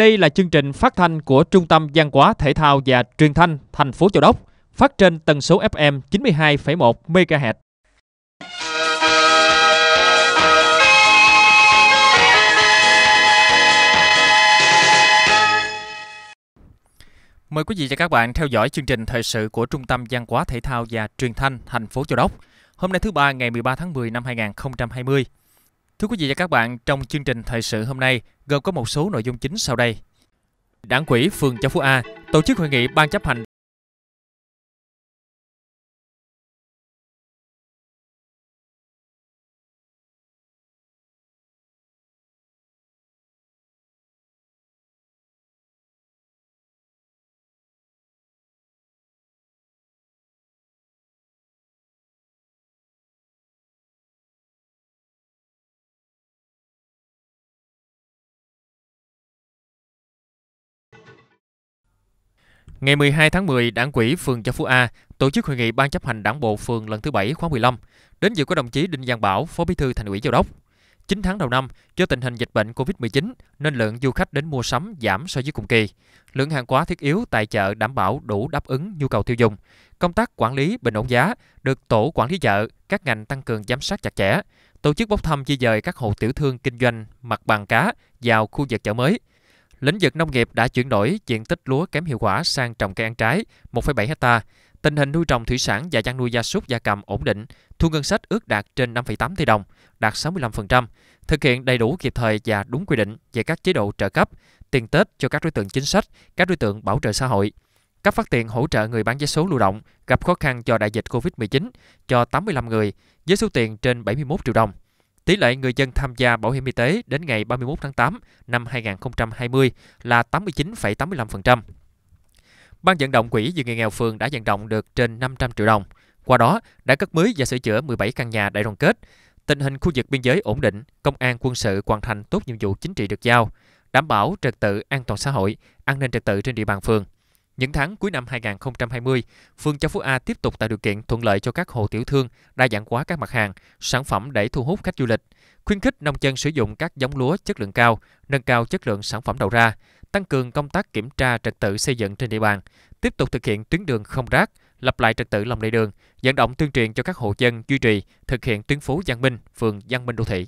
Đây là chương trình phát thanh của Trung tâm Văn hóa Thể thao và Truyền thanh thành phố Châu Đốc, phát trên tần số FM 92,1 MHz. Mời quý vị và các bạn theo dõi chương trình thời sự của Trung tâm Văn hóa Thể thao và Truyền thanh thành phố Châu Đốc. Hôm nay thứ ba ngày 13 tháng 10 năm 2020. Thưa quý vị và các bạn, trong chương trình thời sự hôm nay gồm có một số nội dung chính sau đây. Đảng quỹ phường Châu Phú A tổ chức hội nghị ban chấp hành Ngày 12 tháng 10, Đảng quỹ phường Châu Phú A tổ chức hội nghị ban chấp hành Đảng bộ phường lần thứ 7 khóa 15, đến dự có đồng chí Đinh Giang Bảo, Phó Bí thư Thành ủy Châu Đốc. 9 tháng đầu năm, do tình hình dịch bệnh COVID-19 nên lượng du khách đến mua sắm giảm so với cùng kỳ. Lượng hàng hóa thiết yếu tại chợ đảm bảo đủ đáp ứng nhu cầu tiêu dùng. Công tác quản lý bình ổn giá được tổ quản lý chợ, các ngành tăng cường giám sát chặt chẽ, tổ chức bốc thăm di dời các hộ tiểu thương kinh doanh mặt bằng cá vào khu vực chợ mới, Lĩnh vực nông nghiệp đã chuyển đổi diện tích lúa kém hiệu quả sang trồng cây ăn trái 1,7 ha. Tình hình nuôi trồng thủy sản và chăn nuôi gia súc gia cầm ổn định, thu ngân sách ước đạt trên 5,8 tỷ đồng, đạt 65%, thực hiện đầy đủ kịp thời và đúng quy định về các chế độ trợ cấp, tiền Tết cho các đối tượng chính sách, các đối tượng bảo trợ xã hội. Các phát tiền hỗ trợ người bán vé số lưu động gặp khó khăn do đại dịch COVID-19 cho 85 người với số tiền trên 71 triệu đồng. Tỷ lệ người dân tham gia bảo hiểm y tế đến ngày 31 tháng 8 năm 2020 là 89,85%. Ban vận động quỹ vì người nghèo phường đã vận động được trên 500 triệu đồng. Qua đó, đã cất mới và sửa chữa 17 căn nhà đại đoàn kết. Tình hình khu vực biên giới ổn định, công an quân sự hoàn thành tốt nhiệm vụ chính trị được giao, đảm bảo trật tự an toàn xã hội, an ninh trật tự trên địa bàn phường. Những tháng cuối năm 2020, phường Châu Phú A tiếp tục tạo điều kiện thuận lợi cho các hộ tiểu thương đa dạng hóa các mặt hàng, sản phẩm để thu hút khách du lịch, khuyến khích nông dân sử dụng các giống lúa chất lượng cao, nâng cao chất lượng sản phẩm đầu ra, tăng cường công tác kiểm tra trật tự xây dựng trên địa bàn, tiếp tục thực hiện tuyến đường không rác, lập lại trật tự lòng lề đường, dẫn động tuyên truyền cho các hộ dân duy trì thực hiện tuyến phố Giang Minh, phường Giang Minh đô thị.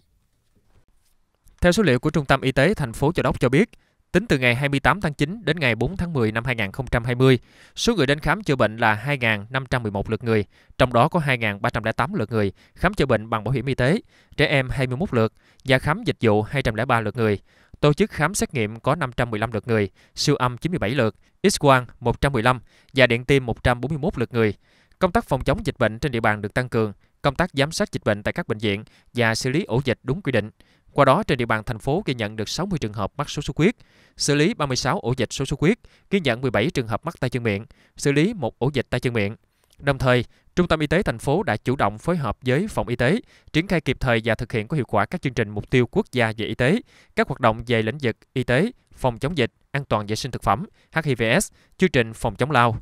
Theo số liệu của Trung tâm Y tế thành phố Châu Đốc cho biết, Tính từ ngày 28 tháng 9 đến ngày 4 tháng 10 năm 2020, số người đến khám chữa bệnh là 2.511 lượt người, trong đó có 2.308 lượt người khám chữa bệnh bằng bảo hiểm y tế, trẻ em 21 lượt và khám dịch vụ 203 lượt người. Tổ chức khám xét nghiệm có 515 lượt người, siêu âm 97 lượt, X-quang 115 và điện tim 141 lượt người. Công tác phòng chống dịch bệnh trên địa bàn được tăng cường, công tác giám sát dịch bệnh tại các bệnh viện và xử lý ổ dịch đúng quy định. Qua đó, trên địa bàn thành phố ghi nhận được 60 trường hợp mắc sốt xuất huyết, xử lý 36 ổ dịch sốt xuất huyết, ghi nhận 17 trường hợp mắc tay chân miệng, xử lý một ổ dịch tay chân miệng. Đồng thời, Trung tâm Y tế thành phố đã chủ động phối hợp với phòng y tế, triển khai kịp thời và thực hiện có hiệu quả các chương trình mục tiêu quốc gia về y tế, các hoạt động về lĩnh vực y tế, phòng chống dịch, an toàn vệ sinh thực phẩm, HIVS, chương trình phòng chống lao.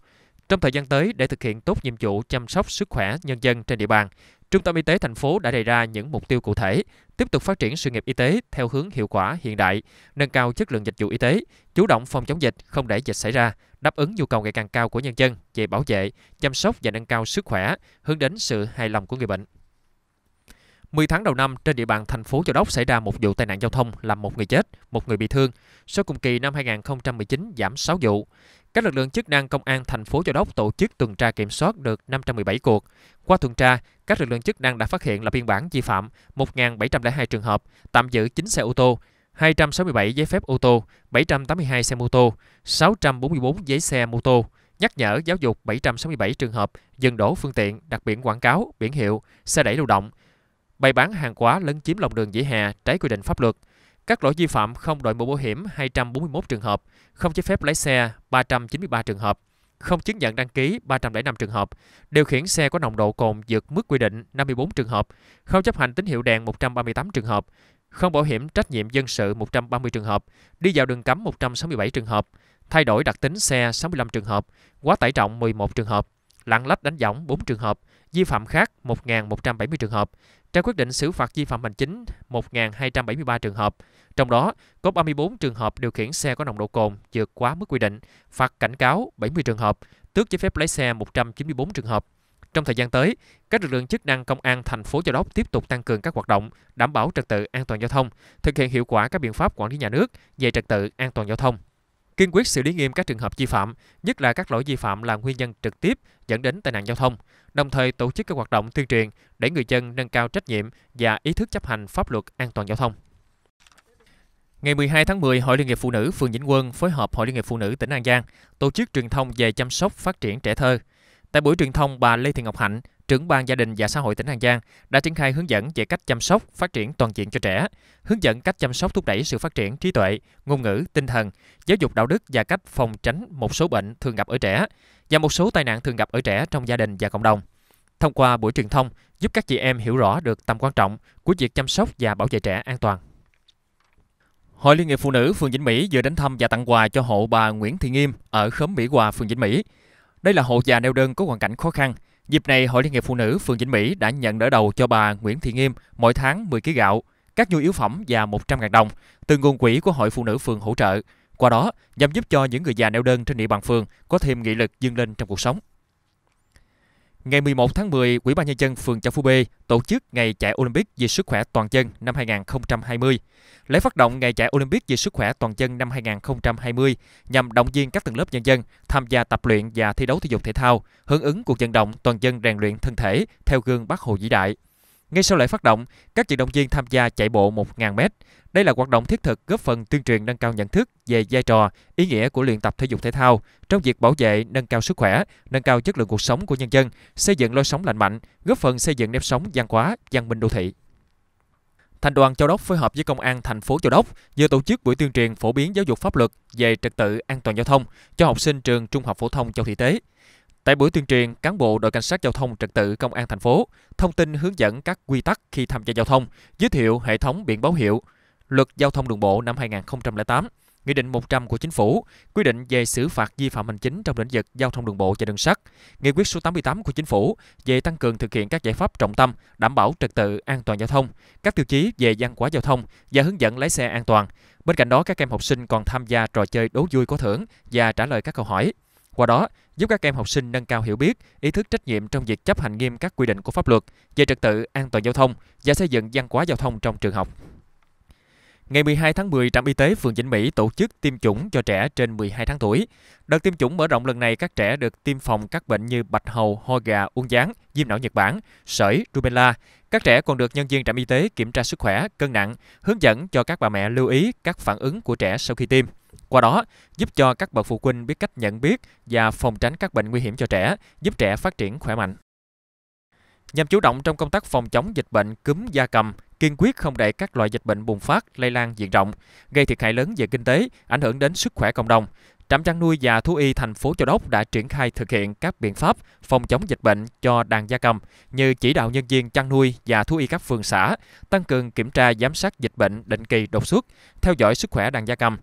Trong thời gian tới, để thực hiện tốt nhiệm vụ chăm sóc sức khỏe nhân dân trên địa bàn, Trung tâm Y tế thành phố đã đề ra những mục tiêu cụ thể, tiếp tục phát triển sự nghiệp y tế theo hướng hiệu quả hiện đại, nâng cao chất lượng dịch vụ y tế, chủ động phòng chống dịch, không để dịch xảy ra, đáp ứng nhu cầu ngày càng cao của nhân dân về bảo vệ, chăm sóc và nâng cao sức khỏe, hướng đến sự hài lòng của người bệnh. 10 tháng đầu năm trên địa bàn thành phố Châu Đốc xảy ra một vụ tai nạn giao thông làm một người chết, một người bị thương. Số cùng kỳ năm 2019 giảm 6 vụ. Các lực lượng chức năng công an thành phố Châu Đốc tổ chức tuần tra kiểm soát được 517 cuộc. Qua tuần tra, các lực lượng chức năng đã phát hiện là biên bản vi phạm 1.702 trường hợp, tạm giữ 9 xe ô tô, 267 giấy phép ô tô, 782 xe mô tô, 644 giấy xe mô tô, nhắc nhở giáo dục 767 trường hợp dừng đổ phương tiện đặt biển quảng cáo, biển hiệu, xe đẩy lưu động, bày bán hàng quá lấn chiếm lòng đường vỉa hè trái quy định pháp luật, các lỗi vi phạm không đội mũ bảo hiểm 241 trường hợp, không giấy phép lái xe 393 trường hợp, không chứng nhận đăng ký 305 trường hợp, điều khiển xe có nồng độ cồn vượt mức quy định 54 trường hợp, không chấp hành tín hiệu đèn 138 trường hợp, không bảo hiểm trách nhiệm dân sự 130 trường hợp, đi vào đường cấm 167 trường hợp, thay đổi đặc tính xe 65 trường hợp, quá tải trọng 11 trường hợp, lạng lách đánh võng 4 trường hợp, vi phạm khác 1.170 trường hợp, ra quyết định xử phạt vi phạm hành chính 1.273 trường hợp, trong đó, có 34 trường hợp điều khiển xe có nồng độ cồn vượt quá mức quy định, phạt cảnh cáo 70 trường hợp, tước giấy phép lái xe 194 trường hợp. Trong thời gian tới, các lực lượng chức năng công an thành phố Châu Đốc tiếp tục tăng cường các hoạt động đảm bảo trật tự an toàn giao thông, thực hiện hiệu quả các biện pháp quản lý nhà nước về trật tự an toàn giao thông. Kiên quyết xử lý nghiêm các trường hợp vi phạm, nhất là các lỗi vi phạm là nguyên nhân trực tiếp dẫn đến tai nạn giao thông, đồng thời tổ chức các hoạt động tuyên truyền để người dân nâng cao trách nhiệm và ý thức chấp hành pháp luật an toàn giao thông. Ngày 12 tháng 10, Hội Liên hiệp Phụ nữ phường Vĩnh Quân phối hợp Hội Liên hiệp Phụ nữ tỉnh An Giang tổ chức truyền thông về chăm sóc phát triển trẻ thơ. Tại buổi truyền thông, bà Lê Thị Ngọc Hạnh, trưởng ban gia đình và xã hội tỉnh An Giang đã triển khai hướng dẫn về cách chăm sóc, phát triển toàn diện cho trẻ, hướng dẫn cách chăm sóc thúc đẩy sự phát triển trí tuệ, ngôn ngữ, tinh thần, giáo dục đạo đức và cách phòng tránh một số bệnh thường gặp ở trẻ và một số tai nạn thường gặp ở trẻ trong gia đình và cộng đồng. Thông qua buổi truyền thông, giúp các chị em hiểu rõ được tầm quan trọng của việc chăm sóc và bảo vệ trẻ an toàn. Hội Liên hiệp Phụ nữ phường Vĩnh Mỹ vừa đến thăm và tặng quà cho hộ bà Nguyễn Thị Nghiêm ở khóm Mỹ Hòa, phường Vĩnh Mỹ. Đây là hộ già neo đơn có hoàn cảnh khó khăn. Dịp này, Hội Liên hiệp Phụ nữ phường Vĩnh Mỹ đã nhận đỡ đầu cho bà Nguyễn Thị Nghiêm mỗi tháng 10 kg gạo, các nhu yếu phẩm và 100.000 đồng từ nguồn quỹ của Hội Phụ nữ phường hỗ trợ. Qua đó, nhằm giúp cho những người già neo đơn trên địa bàn phường có thêm nghị lực dâng lên trong cuộc sống. Ngày 11 tháng 10, Ủy ban nhân dân phường Châu Phú B tổ chức ngày chạy Olympic vì sức khỏe toàn dân năm 2020. Lễ phát động ngày chạy Olympic vì sức khỏe toàn dân năm 2020 nhằm động viên các tầng lớp nhân dân tham gia tập luyện và thi đấu thể dục thể thao, hưởng ứng cuộc vận động toàn dân rèn luyện thân thể theo gương Bác Hồ vĩ đại. Ngay sau lễ phát động, các vận động viên tham gia chạy bộ 1.000m. Đây là hoạt động thiết thực góp phần tuyên truyền nâng cao nhận thức về vai trò, ý nghĩa của luyện tập thể dục thể thao trong việc bảo vệ, nâng cao sức khỏe, nâng cao chất lượng cuộc sống của nhân dân, xây dựng lối sống lành mạnh, góp phần xây dựng nếp sống văn hóa, văn minh đô thị. Thành đoàn Châu Đốc phối hợp với Công an thành phố Châu Đốc vừa tổ chức buổi tuyên truyền phổ biến giáo dục pháp luật về trật tự an toàn giao thông cho học sinh trường Trung học phổ thông Châu Thị Tế. Tại buổi tuyên truyền, cán bộ đội cảnh sát giao thông trật tự công an thành phố thông tin hướng dẫn các quy tắc khi tham gia giao thông, giới thiệu hệ thống biển báo hiệu, luật giao thông đường bộ năm 2008, Nghị định 100 của Chính phủ quy định về xử phạt vi phạm hành chính trong lĩnh vực giao thông đường bộ và đường sắt, Nghị quyết số 88 của Chính phủ về tăng cường thực hiện các giải pháp trọng tâm đảm bảo trật tự an toàn giao thông, các tiêu chí về văn hóa giao thông và hướng dẫn lái xe an toàn. Bên cạnh đó, các em học sinh còn tham gia trò chơi đố vui có thưởng và trả lời các câu hỏi. Qua đó, giúp các em học sinh nâng cao hiểu biết, ý thức trách nhiệm trong việc chấp hành nghiêm các quy định của pháp luật về trật tự an toàn giao thông và xây dựng văn hóa giao thông trong trường học. Ngày 12 tháng 10, trạm y tế phường Vĩnh Mỹ tổ chức tiêm chủng cho trẻ trên 12 tháng tuổi. Đợt tiêm chủng mở rộng lần này các trẻ được tiêm phòng các bệnh như bạch hầu, ho gà, uốn gián, viêm não Nhật Bản, sởi, rubella. Các trẻ còn được nhân viên trạm y tế kiểm tra sức khỏe, cân nặng, hướng dẫn cho các bà mẹ lưu ý các phản ứng của trẻ sau khi tiêm. Qua đó, giúp cho các bậc phụ huynh biết cách nhận biết và phòng tránh các bệnh nguy hiểm cho trẻ, giúp trẻ phát triển khỏe mạnh. Nhằm chủ động trong công tác phòng chống dịch bệnh cúm gia cầm, kiên quyết không để các loại dịch bệnh bùng phát, lây lan diện rộng, gây thiệt hại lớn về kinh tế, ảnh hưởng đến sức khỏe cộng đồng. Trạm chăn nuôi và thú y thành phố Châu Đốc đã triển khai thực hiện các biện pháp phòng chống dịch bệnh cho đàn gia cầm như chỉ đạo nhân viên chăn nuôi và thú y các phường xã tăng cường kiểm tra giám sát dịch bệnh định kỳ đột xuất, theo dõi sức khỏe đàn gia cầm,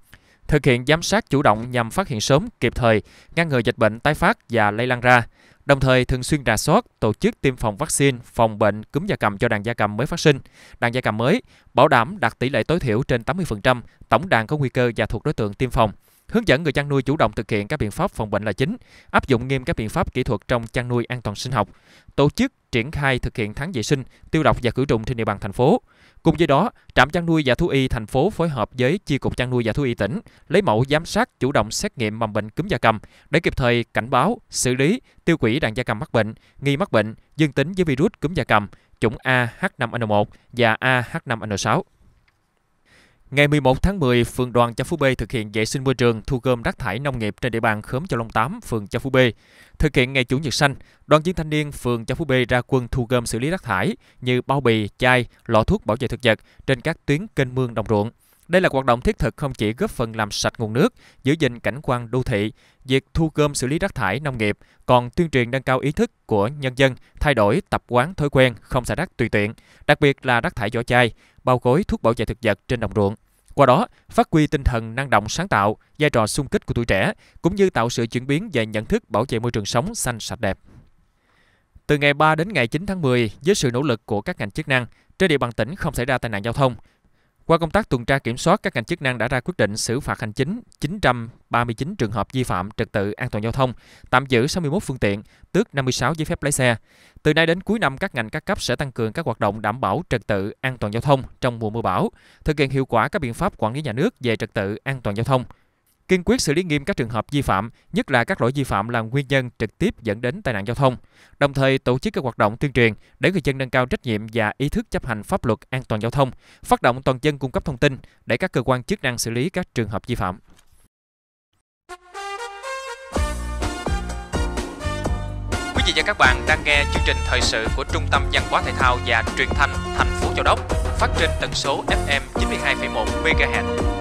thực hiện giám sát chủ động nhằm phát hiện sớm, kịp thời, ngăn ngừa dịch bệnh tái phát và lây lan ra, đồng thời thường xuyên rà soát, tổ chức tiêm phòng vaccine phòng bệnh cúm gia cầm cho đàn gia cầm mới phát sinh, đàn gia cầm mới, bảo đảm đạt tỷ lệ tối thiểu trên 80% tổng đàn có nguy cơ và thuộc đối tượng tiêm phòng hướng dẫn người chăn nuôi chủ động thực hiện các biện pháp phòng bệnh là chính, áp dụng nghiêm các biện pháp kỹ thuật trong chăn nuôi an toàn sinh học, tổ chức triển khai thực hiện tháng vệ sinh, tiêu độc và khử trùng trên địa bàn thành phố. Cùng với đó, trạm chăn nuôi và thú y thành phố phối hợp với chi cục chăn nuôi và thú y tỉnh lấy mẫu giám sát chủ động xét nghiệm mầm bệnh cúm gia cầm để kịp thời cảnh báo, xử lý, tiêu hủy đàn gia cầm mắc bệnh, nghi mắc bệnh, dương tính với virus cúm gia cầm, chủng AH5N1 và AH5N6. Ngày 11 tháng 10, phường đoàn Châu Phú B thực hiện vệ sinh môi trường, thu gom rác thải nông nghiệp trên địa bàn khóm Châu Long 8, phường Châu Phú B. Thực hiện ngày Chủ nhật xanh, đoàn viên thanh niên phường Châu Phú B ra quân thu gom xử lý rác thải như bao bì, chai, lọ thuốc bảo vệ thực vật trên các tuyến kênh mương đồng ruộng. Đây là hoạt động thiết thực không chỉ góp phần làm sạch nguồn nước, giữ gìn cảnh quan đô thị, việc thu gom xử lý rác thải nông nghiệp còn tuyên truyền nâng cao ý thức của nhân dân, thay đổi tập quán thói quen không xả rác tùy tiện, đặc biệt là rác thải vỏ chai, bao gói thuốc bảo vệ thực vật trên đồng ruộng. Qua đó, phát huy tinh thần năng động sáng tạo, vai trò sung kích của tuổi trẻ, cũng như tạo sự chuyển biến về nhận thức bảo vệ môi trường sống xanh sạch đẹp. Từ ngày 3 đến ngày 9 tháng 10, với sự nỗ lực của các ngành chức năng, trên địa bàn tỉnh không xảy ra tai nạn giao thông, qua công tác tuần tra kiểm soát, các ngành chức năng đã ra quyết định xử phạt hành chính 939 trường hợp vi phạm trật tự an toàn giao thông, tạm giữ 61 phương tiện, tước 56 giấy phép lái xe. Từ nay đến cuối năm, các ngành các cấp sẽ tăng cường các hoạt động đảm bảo trật tự an toàn giao thông trong mùa mưa bão, thực hiện hiệu quả các biện pháp quản lý nhà nước về trật tự an toàn giao thông kiên quyết xử lý nghiêm các trường hợp vi phạm, nhất là các lỗi vi phạm là nguyên nhân trực tiếp dẫn đến tai nạn giao thông. Đồng thời tổ chức các hoạt động tuyên truyền để người dân nâng cao trách nhiệm và ý thức chấp hành pháp luật an toàn giao thông, phát động toàn dân cung cấp thông tin để các cơ quan chức năng xử lý các trường hợp vi phạm. Quý vị và các bạn đang nghe chương trình thời sự của Trung tâm Văn hóa Thể thao và Truyền thanh thành phố Châu Đốc, phát trên tần số FM 92,1 MHz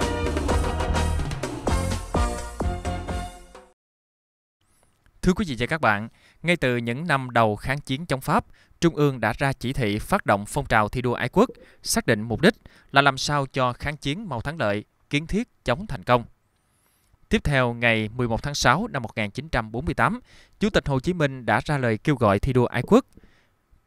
Thưa quý vị và các bạn, ngay từ những năm đầu kháng chiến chống Pháp, Trung ương đã ra chỉ thị phát động phong trào thi đua ái quốc, xác định mục đích là làm sao cho kháng chiến mau thắng lợi, kiến thiết chống thành công. Tiếp theo, ngày 11 tháng 6 năm 1948, Chủ tịch Hồ Chí Minh đã ra lời kêu gọi thi đua ái quốc.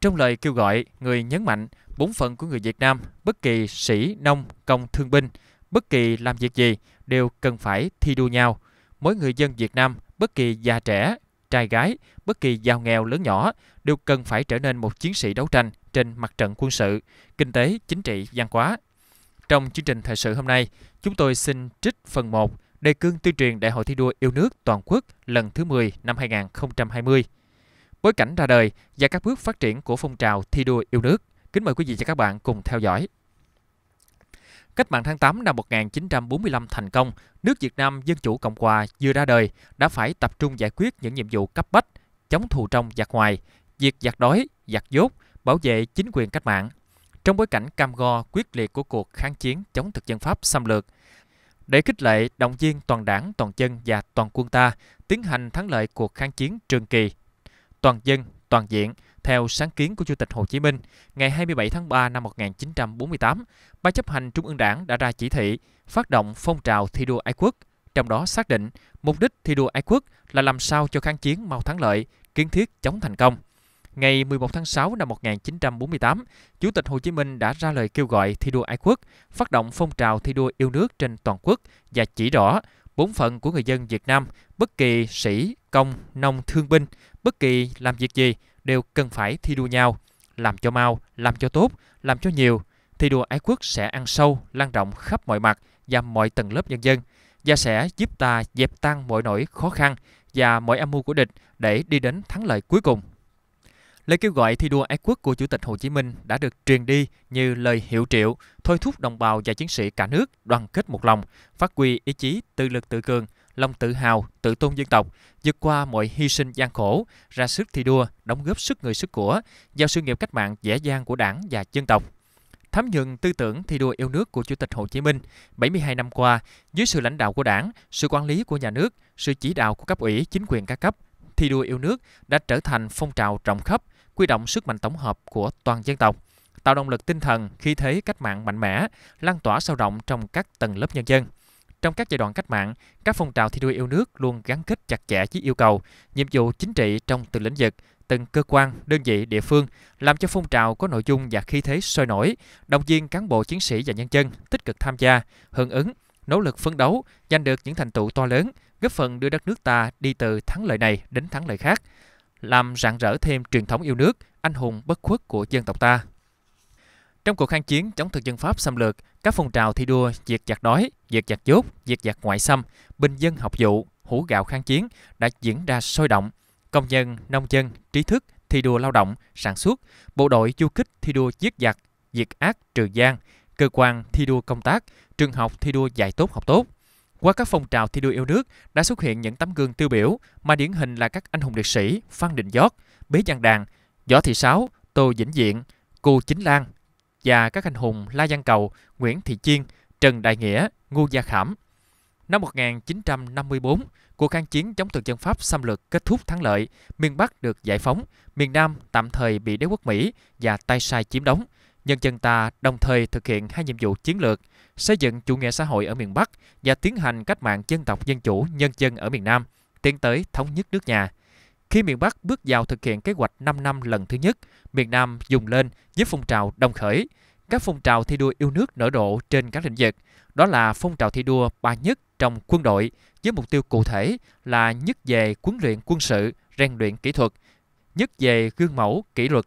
Trong lời kêu gọi, người nhấn mạnh bốn phận của người Việt Nam, bất kỳ sĩ, nông, công, thương binh, bất kỳ làm việc gì đều cần phải thi đua nhau. Mỗi người dân Việt Nam, bất kỳ già trẻ, trai gái, bất kỳ giàu nghèo lớn nhỏ đều cần phải trở nên một chiến sĩ đấu tranh trên mặt trận quân sự, kinh tế, chính trị, văn hóa. Trong chương trình thời sự hôm nay, chúng tôi xin trích phần 1 đề cương tuyên truyền Đại hội thi đua yêu nước toàn quốc lần thứ 10 năm 2020. Bối cảnh ra đời và các bước phát triển của phong trào thi đua yêu nước. Kính mời quý vị và các bạn cùng theo dõi. Cách mạng tháng 8 năm 1945 thành công, nước Việt Nam Dân Chủ Cộng Hòa vừa ra đời đã phải tập trung giải quyết những nhiệm vụ cấp bách, chống thù trong giặc ngoài, diệt giặc đói, giặc dốt, bảo vệ chính quyền cách mạng. Trong bối cảnh cam go quyết liệt của cuộc kháng chiến chống thực dân Pháp xâm lược, để khích lệ động viên toàn đảng, toàn dân và toàn quân ta tiến hành thắng lợi cuộc kháng chiến trường kỳ, toàn dân, toàn diện – theo sáng kiến của Chủ tịch Hồ Chí Minh, ngày 27 tháng 3 năm 1948, Ban chấp hành Trung ương Đảng đã ra chỉ thị phát động phong trào thi đua ái quốc, trong đó xác định mục đích thi đua ái quốc là làm sao cho kháng chiến mau thắng lợi, kiến thiết chống thành công. Ngày 11 tháng 6 năm 1948, Chủ tịch Hồ Chí Minh đã ra lời kêu gọi thi đua ái quốc, phát động phong trào thi đua yêu nước trên toàn quốc và chỉ rõ bốn phận của người dân Việt Nam, bất kỳ sĩ, công, nông, thương binh, bất kỳ làm việc gì đều cần phải thi đua nhau, làm cho mau, làm cho tốt, làm cho nhiều. Thi đua ái quốc sẽ ăn sâu, lan rộng khắp mọi mặt và mọi tầng lớp nhân dân và sẽ giúp ta dẹp tan mọi nỗi khó khăn và mọi âm mưu của địch để đi đến thắng lợi cuối cùng. Lời kêu gọi thi đua ái quốc của Chủ tịch Hồ Chí Minh đã được truyền đi như lời hiệu triệu, thôi thúc đồng bào và chiến sĩ cả nước đoàn kết một lòng, phát huy ý chí tự lực tự cường, lòng tự hào, tự tôn dân tộc, vượt qua mọi hy sinh gian khổ, ra sức thi đua, đóng góp sức người sức của giao sự nghiệp cách mạng dễ dàng của Đảng và dân tộc. Thấm nhuần tư tưởng thi đua yêu nước của Chủ tịch Hồ Chí Minh 72 năm qua, dưới sự lãnh đạo của Đảng, sự quản lý của nhà nước, sự chỉ đạo của cấp ủy, chính quyền các cấp, thi đua yêu nước đã trở thành phong trào rộng khắp, quy động sức mạnh tổng hợp của toàn dân tộc tạo động lực tinh thần, khi thế cách mạng mạnh mẽ, lan tỏa sâu rộng trong các tầng lớp nhân dân. Trong các giai đoạn cách mạng, các phong trào thi đua yêu nước luôn gắn kết chặt chẽ với yêu cầu, nhiệm vụ chính trị trong từng lĩnh vực, từng cơ quan, đơn vị, địa phương, làm cho phong trào có nội dung và khí thế sôi nổi, động viên cán bộ chiến sĩ và nhân dân tích cực tham gia, hưởng ứng, nỗ lực phấn đấu, giành được những thành tựu to lớn, góp phần đưa đất nước ta đi từ thắng lợi này đến thắng lợi khác, làm rạng rỡ thêm truyền thống yêu nước, anh hùng bất khuất của dân tộc ta. Trong cuộc kháng chiến chống thực dân Pháp xâm lược, các phong trào thi đua diệt giặc đói, diệt giặc chốt, diệt giặc ngoại xâm, binh dân học vụ, hủ gạo kháng chiến đã diễn ra sôi động. Công nhân, nông dân, trí thức, thi đua lao động, sản xuất, bộ đội du kích thi đua giết giặc, diệt ác trừ gian, cơ quan thi đua công tác, trường học thi đua dạy tốt học tốt. Qua các phong trào thi đua yêu nước đã xuất hiện những tấm gương tiêu biểu mà điển hình là các anh hùng liệt sĩ Phan Đình Giót, Bế Văn Đàn, Võ Thị Sáu, Tô Vĩnh Diện, Cô Chính Lan, và các anh hùng La Văn Cầu, Nguyễn Thị Chiên, Trần Đại Nghĩa, Ngô Gia Khảm. Năm 1954, cuộc kháng chiến chống thực dân Pháp xâm lược kết thúc thắng lợi, miền Bắc được giải phóng, miền Nam tạm thời bị đế quốc Mỹ và tay sai chiếm đóng. Nhân dân ta đồng thời thực hiện hai nhiệm vụ chiến lược, xây dựng chủ nghĩa xã hội ở miền Bắc và tiến hành cách mạng dân tộc dân chủ nhân dân ở miền Nam, tiến tới thống nhất nước nhà. Khi miền Bắc bước vào thực hiện kế hoạch 5 năm lần thứ nhất, miền Nam dùng lên với phong trào đồng khởi. Các phong trào thi đua yêu nước nở rộ trên các lĩnh vực, đó là phong trào thi đua ba nhất trong quân đội với mục tiêu cụ thể là nhất về huấn luyện quân sự, rèn luyện kỹ thuật, nhất về gương mẫu kỷ luật,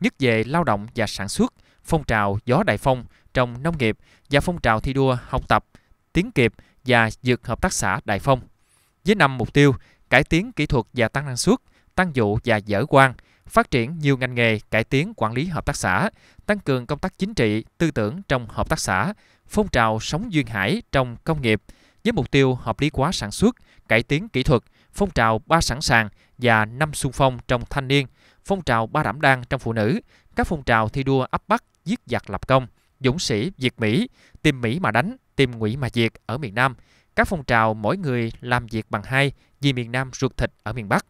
nhất về lao động và sản xuất, phong trào gió đại phong trong nông nghiệp và phong trào thi đua học tập, tiến kịp và dược hợp tác xã Đại Phong. Với năm mục tiêu, cải tiến kỹ thuật và tăng năng suất, tăng vụ và dở quan, phát triển nhiều ngành nghề cải tiến quản lý hợp tác xã, tăng cường công tác chính trị, tư tưởng trong hợp tác xã, phong trào sống duyên hải trong công nghiệp với mục tiêu hợp lý hóa sản xuất, cải tiến kỹ thuật, phong trào ba sẵn sàng và năm xung phong trong thanh niên, phong trào ba đảm đang trong phụ nữ, các phong trào thi đua áp bắt, giết giặc lập công, dũng sĩ diệt Mỹ, tìm Mỹ mà đánh, tìm Ngụy mà diệt ở miền Nam – các phong trào mỗi người làm việc bằng hai vì miền Nam ruột thịt ở miền Bắc.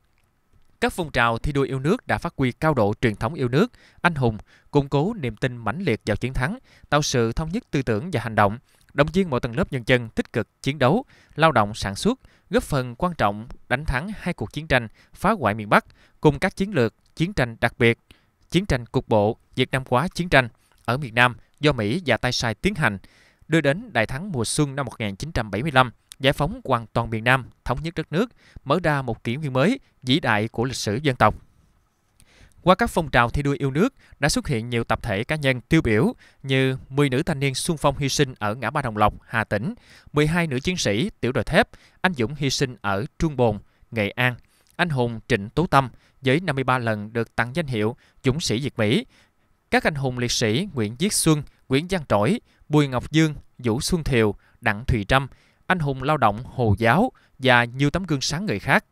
Các phong trào thi đua yêu nước đã phát huy cao độ truyền thống yêu nước, anh hùng, củng cố niềm tin mãnh liệt vào chiến thắng, tạo sự thống nhất tư tưởng và hành động, động viên mọi tầng lớp nhân dân tích cực chiến đấu, lao động sản xuất, góp phần quan trọng đánh thắng hai cuộc chiến tranh phá hoại miền Bắc cùng các chiến lược chiến tranh đặc biệt, chiến tranh cục bộ, Việt Nam hóa chiến tranh ở miền Nam do Mỹ và tay sai tiến hành, đưa đến đại thắng mùa xuân năm 1975, giải phóng hoàn toàn miền Nam, thống nhất đất nước, mở ra một kỷ nguyên mới vĩ đại của lịch sử dân tộc. Qua các phong trào thi đua yêu nước đã xuất hiện nhiều tập thể cá nhân tiêu biểu như 10 nữ thanh niên xung phong hy sinh ở ngã ba Đồng Lộc, Hà Tĩnh, 12 nữ chiến sĩ tiểu đội thép anh dũng hy sinh ở Trung Bồn, Nghệ An, anh hùng Trịnh Tú Tâm với 53 lần được tặng danh hiệu Dũng sĩ Việt Mỹ, các anh hùng liệt sĩ Nguyễn Viết Xuân, Nguyễn Giang Trỗi, Bùi Ngọc Dương, Vũ Xuân Thiều, Đặng Thùy Trâm, anh hùng lao động Hồ Giáo và nhiều tấm gương sáng người khác.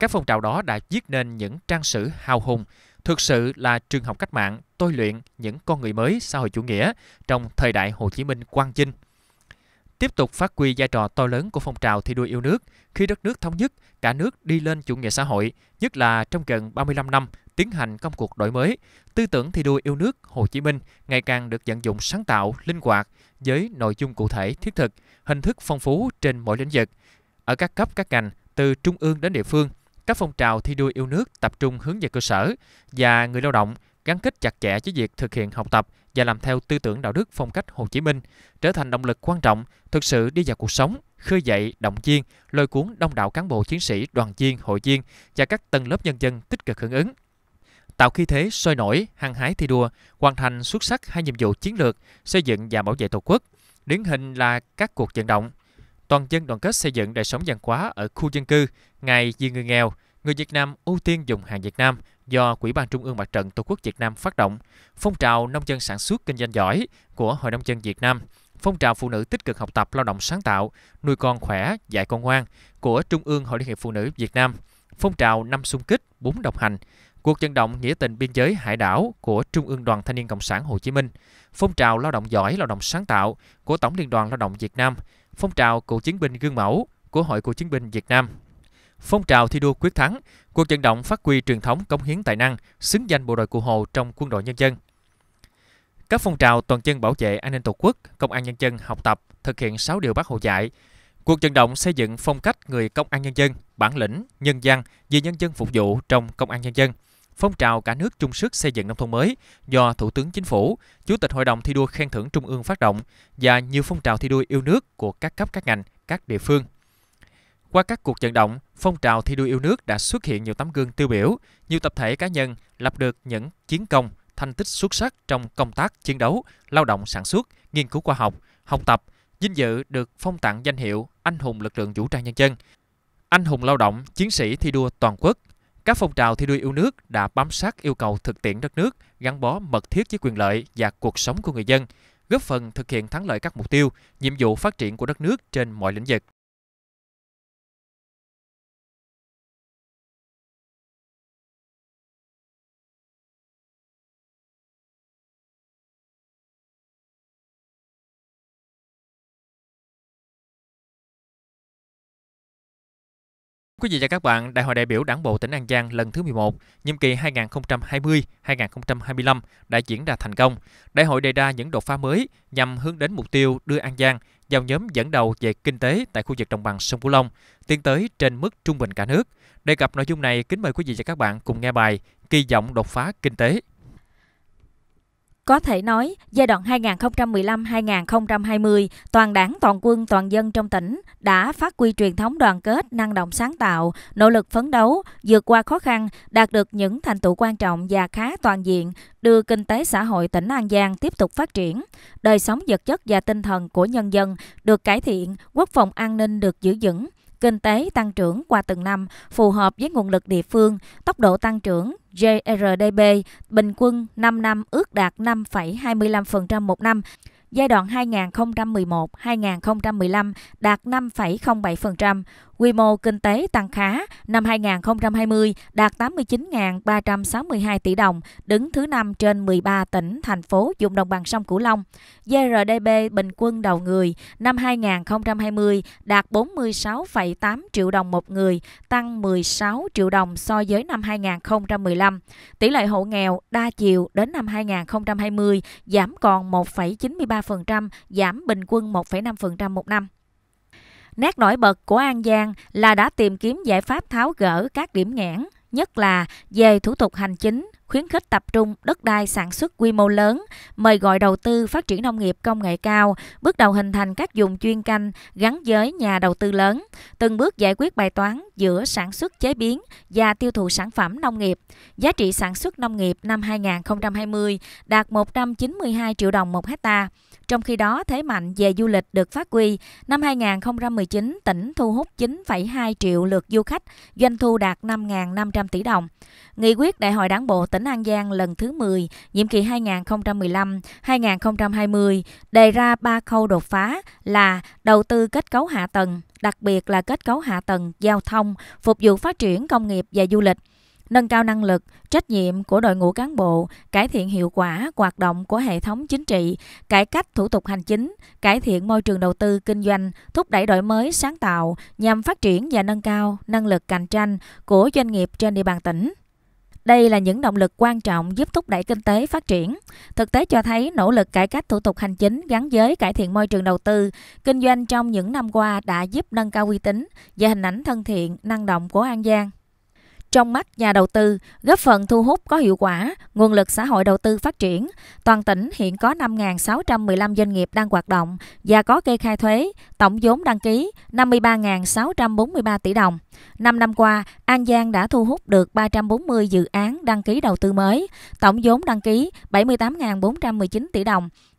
Các phong trào đó đã viết nên những trang sử hào hùng, thực sự là trường học cách mạng tôi luyện những con người mới xã hội chủ nghĩa trong thời đại Hồ Chí Minh quang vinh. Tiếp tục phát huy vai trò to lớn của phong trào thi đua yêu nước khi đất nước thống nhất, cả nước đi lên chủ nghĩa xã hội, nhất là trong gần 35 năm tiến hành công cuộc đổi mới, tư tưởng thi đua yêu nước Hồ Chí Minh ngày càng được vận dụng sáng tạo, linh hoạt với nội dung cụ thể, thiết thực, hình thức phong phú trên mọi lĩnh vực. Ở các cấp các ngành, từ trung ương đến địa phương, các phong trào thi đua yêu nước tập trung hướng về cơ sở và người lao động gắn kết chặt chẽ với việc thực hiện học tập và làm theo tư tưởng đạo đức phong cách Hồ Chí Minh, trở thành động lực quan trọng thực sự đi vào cuộc sống, khơi dậy, động viên, lôi cuốn đông đảo cán bộ chiến sĩ, đoàn viên, hội viên và các tầng lớp nhân dân tích cực hưởng ứng tạo khí thế sôi nổi, hăng hái thi đua, hoàn thành xuất sắc hai nhiệm vụ chiến lược xây dựng và bảo vệ Tổ quốc. Điển hình là các cuộc vận động toàn dân đoàn kết xây dựng đời sống văn hóa ở khu dân cư, ngày vì người nghèo, người Việt Nam ưu tiên dùng hàng Việt Nam do Quỹ ban Trung ương Mặt trận Tổ quốc Việt Nam phát động, phong trào nông dân sản xuất kinh doanh giỏi của Hội nông dân Việt Nam, phong trào phụ nữ tích cực học tập lao động sáng tạo, nuôi con khỏe, dạy con ngoan của Trung ương Hội Liên hiệp Phụ nữ Việt Nam, phong trào năm xung kích, bốn đồng hành, cuộc vận động nghĩa tình biên giới hải đảo của Trung ương Đoàn Thanh niên Cộng sản Hồ Chí Minh, phong trào lao động giỏi, lao động sáng tạo của Tổng Liên đoàn Lao động Việt Nam, phong trào cựu chiến binh gương mẫu của Hội cựu chiến binh Việt Nam. Phong trào thi đua quyết thắng, cuộc vận động phát huy truyền thống cống hiến tài năng, xứng danh bộ đội cụ Hồ trong quân đội nhân dân. Các phong trào toàn dân bảo vệ an ninh Tổ quốc, công an nhân dân học tập thực hiện 6 điều Bác Hồ dạy. Cuộc vận động xây dựng phong cách người công an nhân dân, bản lĩnh, nhân dân vì nhân dân phục vụ trong công an nhân dân – phong trào cả nước chung sức xây dựng nông thôn mới do Thủ tướng Chính phủ, Chủ tịch Hội đồng thi đua khen thưởng Trung ương phát động và nhiều phong trào thi đua yêu nước của các cấp các ngành, các địa phương. Qua các cuộc vận động, phong trào thi đua yêu nước đã xuất hiện nhiều tấm gương tiêu biểu, nhiều tập thể cá nhân lập được những chiến công, thành tích xuất sắc trong công tác chiến đấu, lao động sản xuất, nghiên cứu khoa học, học tập, vinh dự được phong tặng danh hiệu Anh hùng lực lượng vũ trang nhân dân, Anh hùng lao động, chiến sĩ thi đua toàn quốc các phong trào thi đua yêu nước đã bám sát yêu cầu thực tiễn đất nước, gắn bó mật thiết với quyền lợi và cuộc sống của người dân, góp phần thực hiện thắng lợi các mục tiêu, nhiệm vụ phát triển của đất nước trên mọi lĩnh vực. Quý vị và các bạn, Đại hội đại biểu Đảng bộ tỉnh An Giang lần thứ 11, nhiệm kỳ 2020-2025 đã diễn ra thành công. Đại hội đề ra những đột phá mới nhằm hướng đến mục tiêu đưa An Giang vào nhóm dẫn đầu về kinh tế tại khu vực đồng bằng sông Cửu Long, tiến tới trên mức trung bình cả nước. Đề cập nội dung này, kính mời quý vị và các bạn cùng nghe bài Kỳ vọng đột phá kinh tế có thể nói, giai đoạn 2015-2020, toàn đảng, toàn quân, toàn dân trong tỉnh đã phát huy truyền thống đoàn kết, năng động sáng tạo, nỗ lực phấn đấu, vượt qua khó khăn, đạt được những thành tựu quan trọng và khá toàn diện, đưa kinh tế xã hội tỉnh An Giang tiếp tục phát triển. Đời sống vật chất và tinh thần của nhân dân được cải thiện, quốc phòng an ninh được giữ vững, kinh tế tăng trưởng qua từng năm phù hợp với nguồn lực địa phương, tốc độ tăng trưởng GRDP bình quân 5 năm ước đạt 5,25% một năm, giai đoạn 2011-2015 đạt 5,07%, Quy mô kinh tế tăng khá, năm 2020 đạt 89.362 tỷ đồng, đứng thứ 5 trên 13 tỉnh, thành phố vùng đồng bằng sông Cửu Long. GRDP bình quân đầu người năm 2020 đạt 46,8 triệu đồng một người, tăng 16 triệu đồng so với năm 2015. Tỷ lệ hộ nghèo đa chiều đến năm 2020 giảm còn 1,93%, giảm bình quân 1,5% một năm. Nét nổi bật của An Giang là đã tìm kiếm giải pháp tháo gỡ các điểm nghẽn, nhất là về thủ tục hành chính, khuyến khích tập trung đất đai sản xuất quy mô lớn, mời gọi đầu tư phát triển nông nghiệp công nghệ cao, bước đầu hình thành các vùng chuyên canh gắn với nhà đầu tư lớn, từng bước giải quyết bài toán giữa sản xuất chế biến và tiêu thụ sản phẩm nông nghiệp. Giá trị sản xuất nông nghiệp năm 2020 đạt 192 triệu đồng một hectare trong khi đó, thế mạnh về du lịch được phát huy. Năm 2019, tỉnh thu hút 9,2 triệu lượt du khách, doanh thu đạt 5.500 tỷ đồng. Nghị quyết Đại hội Đảng bộ tỉnh An Giang lần thứ 10, nhiệm kỳ 2015-2020 đề ra 3 khâu đột phá là đầu tư kết cấu hạ tầng, đặc biệt là kết cấu hạ tầng giao thông phục vụ phát triển công nghiệp và du lịch nâng cao năng lực, trách nhiệm của đội ngũ cán bộ, cải thiện hiệu quả hoạt động của hệ thống chính trị, cải cách thủ tục hành chính, cải thiện môi trường đầu tư kinh doanh, thúc đẩy đổi mới sáng tạo nhằm phát triển và nâng cao năng lực cạnh tranh của doanh nghiệp trên địa bàn tỉnh. Đây là những động lực quan trọng giúp thúc đẩy kinh tế phát triển. Thực tế cho thấy nỗ lực cải cách thủ tục hành chính gắn với cải thiện môi trường đầu tư, kinh doanh trong những năm qua đã giúp nâng cao uy tín và hình ảnh thân thiện, năng động của An Giang trong mắt nhà đầu tư, góp phần thu hút có hiệu quả nguồn lực xã hội đầu tư phát triển. Toàn tỉnh hiện có 5.615 doanh nghiệp đang hoạt động và có kê khai thuế, tổng vốn đăng ký 53.643 tỷ đồng. 5 năm qua, An Giang đã thu hút được 340 dự án đăng ký đầu tư mới, tổng vốn đăng ký 78.419 tỷ đồng,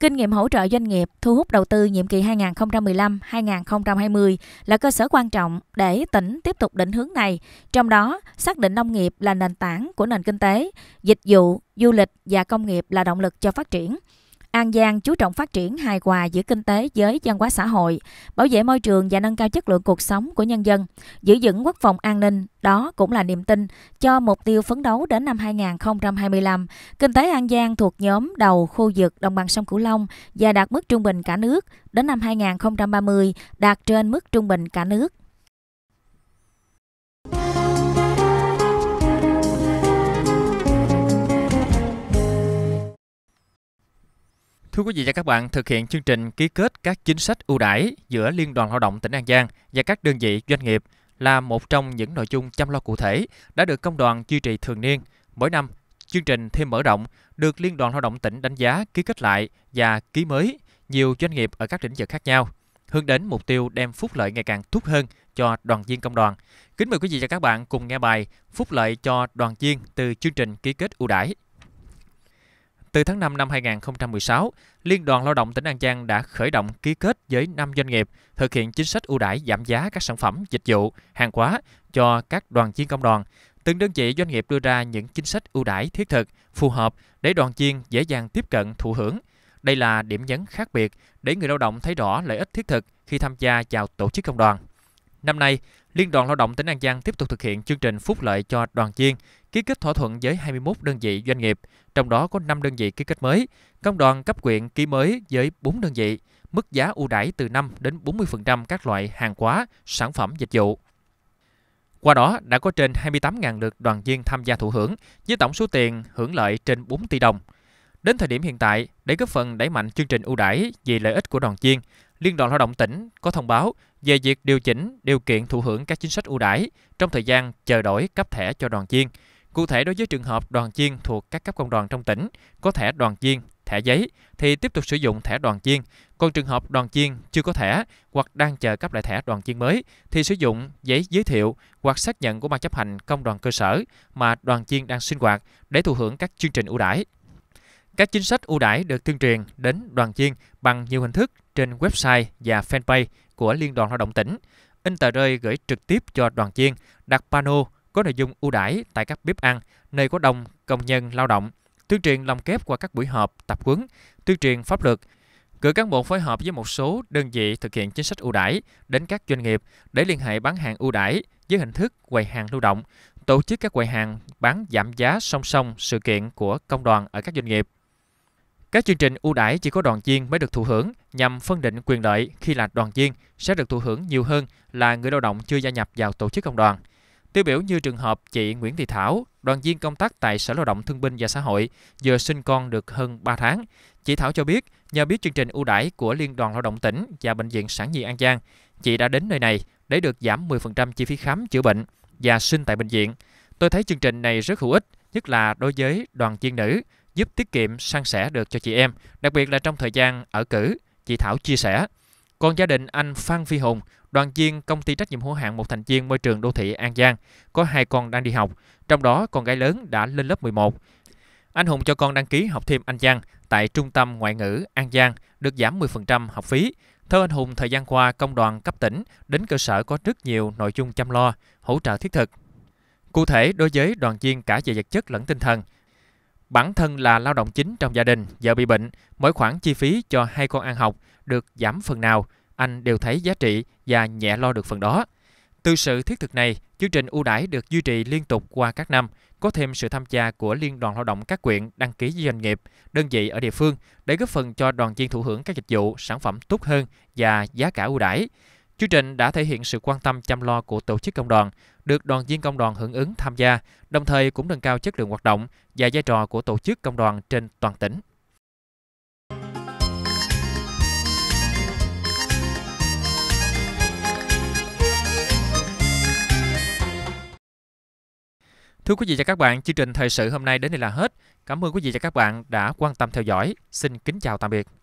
Kinh nghiệm hỗ trợ doanh nghiệp thu hút đầu tư nhiệm kỳ 2015-2020 là cơ sở quan trọng để tỉnh tiếp tục định hướng này, trong đó xác định nông nghiệp là nền tảng của nền kinh tế, dịch vụ, du lịch và công nghiệp là động lực cho phát triển. An Giang chú trọng phát triển hài hòa giữa kinh tế với văn hóa xã hội, bảo vệ môi trường và nâng cao chất lượng cuộc sống của nhân dân, giữ vững quốc phòng an ninh. Đó cũng là niềm tin cho mục tiêu phấn đấu đến năm 2025, kinh tế An Giang thuộc nhóm đầu khu vực đồng bằng sông Cửu Long và đạt mức trung bình cả nước đến năm 2030 đạt trên mức trung bình cả nước. Thưa quý vị và các bạn, thực hiện chương trình ký kết các chính sách ưu đãi giữa Liên đoàn Lao động tỉnh An Giang và các đơn vị doanh nghiệp là một trong những nội dung chăm lo cụ thể đã được công đoàn duy trì thường niên. Mỗi năm, chương trình thêm mở rộng được Liên đoàn Lao động tỉnh đánh giá ký kết lại và ký mới nhiều doanh nghiệp ở các lĩnh vực khác nhau hướng đến mục tiêu đem phúc lợi ngày càng tốt hơn cho đoàn viên công đoàn. Kính mời quý vị và các bạn cùng nghe bài Phúc lợi cho đoàn viên từ chương trình ký kết ưu đãi từ tháng 5 năm 2016, Liên đoàn Lao động tỉnh An Giang đã khởi động ký kết với 5 doanh nghiệp thực hiện chính sách ưu đãi giảm giá các sản phẩm, dịch vụ, hàng hóa cho các đoàn viên công đoàn. Từng đơn vị doanh nghiệp đưa ra những chính sách ưu đãi thiết thực, phù hợp để đoàn viên dễ dàng tiếp cận thụ hưởng. Đây là điểm nhấn khác biệt để người lao động thấy rõ lợi ích thiết thực khi tham gia vào tổ chức công đoàn. Năm nay, Liên đoàn Lao động tỉnh An Giang tiếp tục thực hiện chương trình phúc lợi cho đoàn viên ký kết thỏa thuận với 21 đơn vị doanh nghiệp, trong đó có 5 đơn vị ký kết mới. Công đoàn cấp quyện ký mới với 4 đơn vị, mức giá ưu đãi từ 5 đến 40% các loại hàng hóa, sản phẩm dịch vụ. Qua đó đã có trên 28.000 lượt đoàn viên tham gia thụ hưởng với tổng số tiền hưởng lợi trên 4 tỷ đồng. Đến thời điểm hiện tại, để góp phần đẩy mạnh chương trình ưu đãi vì lợi ích của đoàn viên, Liên đoàn Lao động tỉnh có thông báo về việc điều chỉnh điều kiện thụ hưởng các chính sách ưu đãi trong thời gian chờ đổi cấp thẻ cho đoàn viên. Cụ thể đối với trường hợp đoàn viên thuộc các cấp công đoàn trong tỉnh có thẻ đoàn viên, thẻ giấy thì tiếp tục sử dụng thẻ đoàn viên, còn trường hợp đoàn viên chưa có thẻ hoặc đang chờ cấp lại thẻ đoàn viên mới thì sử dụng giấy giới thiệu hoặc xác nhận của ban chấp hành công đoàn cơ sở mà đoàn viên đang sinh hoạt để thụ hưởng các chương trình ưu đãi. Các chính sách ưu đãi được tuyên truyền đến đoàn viên bằng nhiều hình thức trên website và fanpage của Liên đoàn Lao động tỉnh, in tờ rơi gửi trực tiếp cho đoàn viên, đặt pano có nội dung ưu đãi tại các bếp ăn nơi có đông công nhân lao động, tuyên truyền lòng kép qua các buổi họp, tập huấn, tuyên truyền pháp luật, cử cán bộ phối hợp với một số đơn vị thực hiện chính sách ưu đãi đến các doanh nghiệp để liên hệ bán hàng ưu đãi với hình thức quầy hàng lưu động, tổ chức các quầy hàng bán giảm giá song song sự kiện của công đoàn ở các doanh nghiệp. Các chương trình ưu đãi chỉ có đoàn viên mới được thụ hưởng nhằm phân định quyền lợi khi là đoàn viên sẽ được thụ hưởng nhiều hơn là người lao động chưa gia nhập vào tổ chức công đoàn. Tiêu biểu như trường hợp chị Nguyễn Thị Thảo, đoàn viên công tác tại Sở Lao động Thương binh và Xã hội, vừa sinh con được hơn 3 tháng. Chị Thảo cho biết, nhờ biết chương trình ưu đãi của Liên đoàn Lao động tỉnh và Bệnh viện Sản nhi An Giang, chị đã đến nơi này để được giảm 10% chi phí khám chữa bệnh và sinh tại bệnh viện. Tôi thấy chương trình này rất hữu ích, nhất là đối với đoàn viên nữ, giúp tiết kiệm, san sẻ được cho chị em, đặc biệt là trong thời gian ở cử, chị Thảo chia sẻ. Còn gia đình anh Phan Phi Hùng, đoàn viên công ty trách nhiệm hữu hạn một thành viên môi trường đô thị An Giang, có hai con đang đi học, trong đó con gái lớn đã lên lớp 11. Anh Hùng cho con đăng ký học thêm An Giang tại Trung tâm Ngoại ngữ An Giang được giảm 10% học phí. Theo anh Hùng, thời gian qua, công đoàn cấp tỉnh đến cơ sở có rất nhiều nội dung chăm lo, hỗ trợ thiết thực. Cụ thể, đối với đoàn viên cả về vật chất lẫn tinh thần, bản thân là lao động chính trong gia đình, vợ bị bệnh, mỗi khoản chi phí cho hai con ăn học được giảm phần nào, anh đều thấy giá trị và nhẹ lo được phần đó. Từ sự thiết thực này, chương trình ưu đãi được duy trì liên tục qua các năm, có thêm sự tham gia của Liên đoàn Lao động các quyện đăng ký doanh nghiệp, đơn vị ở địa phương để góp phần cho đoàn viên thụ hưởng các dịch vụ, sản phẩm tốt hơn và giá cả ưu đãi. Chương trình đã thể hiện sự quan tâm chăm lo của tổ chức công đoàn, được đoàn viên công đoàn hưởng ứng tham gia, đồng thời cũng nâng cao chất lượng hoạt động và vai trò của tổ chức công đoàn trên toàn tỉnh. Thưa quý vị và các bạn, chương trình thời sự hôm nay đến đây là hết. Cảm ơn quý vị và các bạn đã quan tâm theo dõi. Xin kính chào tạm biệt.